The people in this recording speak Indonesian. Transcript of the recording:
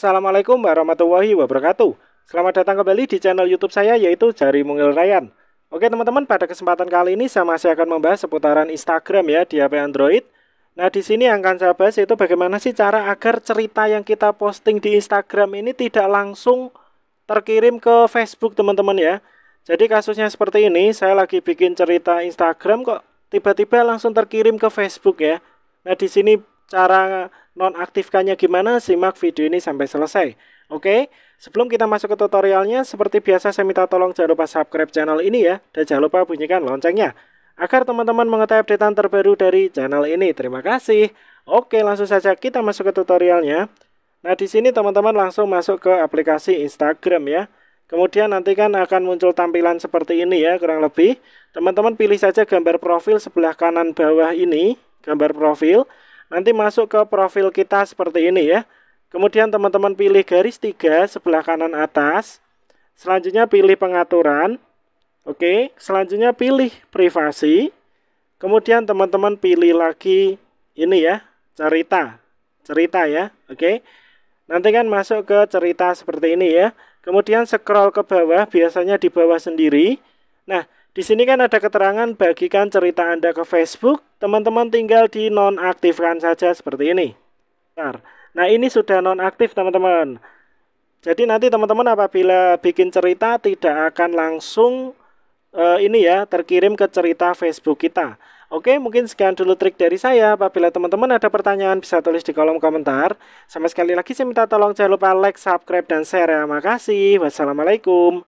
Assalamualaikum warahmatullahi wabarakatuh Selamat datang kembali di channel youtube saya yaitu Jari Mungil Rayan Oke teman-teman pada kesempatan kali ini saya masih akan membahas seputaran Instagram ya di HP Android Nah di sini yang akan saya bahas itu bagaimana sih cara agar cerita yang kita posting di Instagram ini tidak langsung terkirim ke Facebook teman-teman ya Jadi kasusnya seperti ini saya lagi bikin cerita Instagram kok tiba-tiba langsung terkirim ke Facebook ya Nah di sini cara nonaktifkannya gimana, simak video ini sampai selesai. Oke, sebelum kita masuk ke tutorialnya, seperti biasa saya minta tolong jangan lupa subscribe channel ini ya, dan jangan lupa bunyikan loncengnya, agar teman-teman mengetahui update terbaru dari channel ini. Terima kasih. Oke, langsung saja kita masuk ke tutorialnya. Nah, di sini teman-teman langsung masuk ke aplikasi Instagram ya. Kemudian nanti kan akan muncul tampilan seperti ini ya, kurang lebih. Teman-teman pilih saja gambar profil sebelah kanan bawah ini, gambar profil. Nanti masuk ke profil kita seperti ini ya. Kemudian teman-teman pilih garis tiga sebelah kanan atas. Selanjutnya pilih pengaturan. Oke, selanjutnya pilih privasi. Kemudian teman-teman pilih lagi ini ya, cerita. Cerita ya, oke. Nanti kan masuk ke cerita seperti ini ya. Kemudian scroll ke bawah, biasanya di bawah sendiri. Nah, di sini kan ada keterangan bagikan cerita Anda ke Facebook, teman-teman tinggal di nonaktifkan saja seperti ini. Nah ini sudah nonaktif teman-teman. Jadi nanti teman-teman apabila bikin cerita tidak akan langsung uh, ini ya terkirim ke cerita Facebook kita. Oke, mungkin sekian dulu trik dari saya. Apabila teman-teman ada pertanyaan bisa tulis di kolom komentar. Sama sekali lagi saya minta tolong jangan lupa like, subscribe, dan share ya. Makasih. Wassalamualaikum.